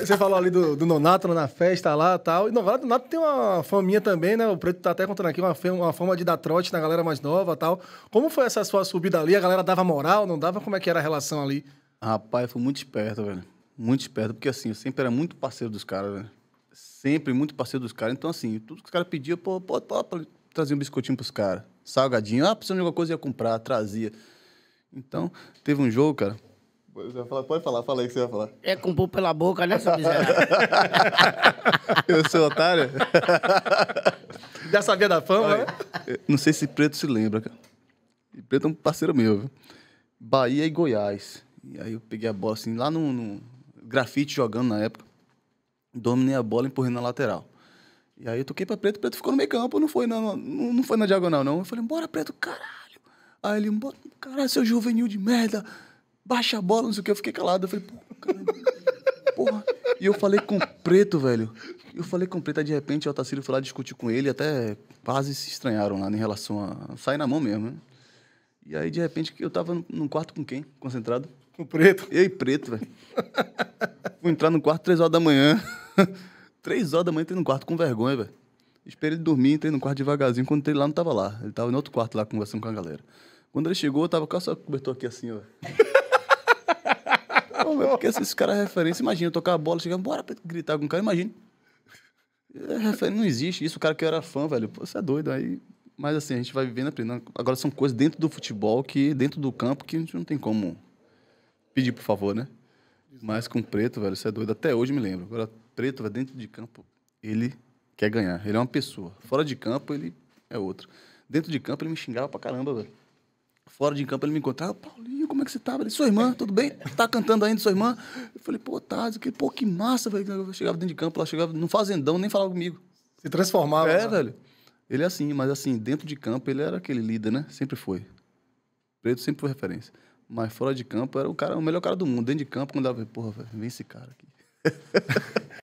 Você falou ali do, do Nonato na festa lá e tal. E no Nonato tem uma faminha também, né? O Preto tá até contando aqui uma, fama, uma fama de dar trote na galera mais nova e tal. Como foi essa sua subida ali? A galera dava moral, não dava? Como é que era a relação ali? Rapaz, foi muito esperto, velho. Muito esperto, porque assim, eu sempre era muito parceiro dos caras, velho. Sempre muito parceiro dos caras. Então, assim, tudo que os caras pediam, pô, pô, pô, trazia um biscoitinho pros caras. Salgadinho, ah, precisando de alguma coisa, ia comprar, trazia. Então, teve um jogo, cara, Falar, pode falar, fala aí que você vai falar. É com pulo pela boca, né, seu miserável? Eu sou otário? Dessa vida da fama, né? Não sei se Preto se lembra, cara. Preto é um parceiro meu, viu? Bahia e Goiás. E aí eu peguei a bola assim, lá no, no grafite jogando na época. Dominei a bola empurrando na lateral. E aí eu toquei pra Preto, Preto ficou no meio campo, não foi, não, não foi na diagonal, não. Eu falei, bora, Preto, caralho. Aí ele, bora, caralho, seu juvenil de merda baixa a bola, não sei o que. Eu fiquei calado. Eu falei, porra, porra. E eu falei com o preto, velho. Eu falei com o preto, aí de repente o Otacílio foi lá discutir com ele, até quase se estranharam lá em relação a. sair na mão mesmo, né? E aí, de repente, eu tava num quarto com quem? Concentrado? Com preto. Eu e preto, velho. Fui entrar no quarto três horas da manhã. três horas da manhã entrei no quarto com vergonha, velho. Esperei ele dormir, entrei no quarto devagarzinho. Quando entrei lá, não tava lá. Ele tava no outro quarto lá conversando com a galera. Quando ele chegou, eu tava com sua cobertura aqui assim, ó. Não, meu, porque esses caras é referência. Imagina, eu tocar a bola, chegar, bora gritar com o cara, imagina. É não existe isso. O cara que eu era fã, velho, pô, você é doido. Aí, mas assim, a gente vai vivendo, aprendendo. Agora são coisas dentro do futebol, que dentro do campo, que a gente não tem como pedir por favor, né? Mas com preto, velho, você é doido. Até hoje me lembro. Agora, preto, velho, dentro de campo, ele quer ganhar. Ele é uma pessoa. Fora de campo, ele é outro. Dentro de campo, ele me xingava pra caramba, velho. Fora de campo, ele me encontrava, Paulinho, como é que você tava? Tá, ele, sua irmã, tudo bem? Tá cantando ainda, sua irmã? Eu falei, pô, tá, que, pô, que massa, velho. Eu chegava dentro de campo, lá chegava num fazendão, nem falava comigo. Se transformava. É, né? velho. Ele é assim, mas assim, dentro de campo, ele era aquele líder, né? Sempre foi. Preto sempre foi referência. Mas fora de campo, era o cara, o melhor cara do mundo. Dentro de campo, quando dava, porra, vem esse cara aqui.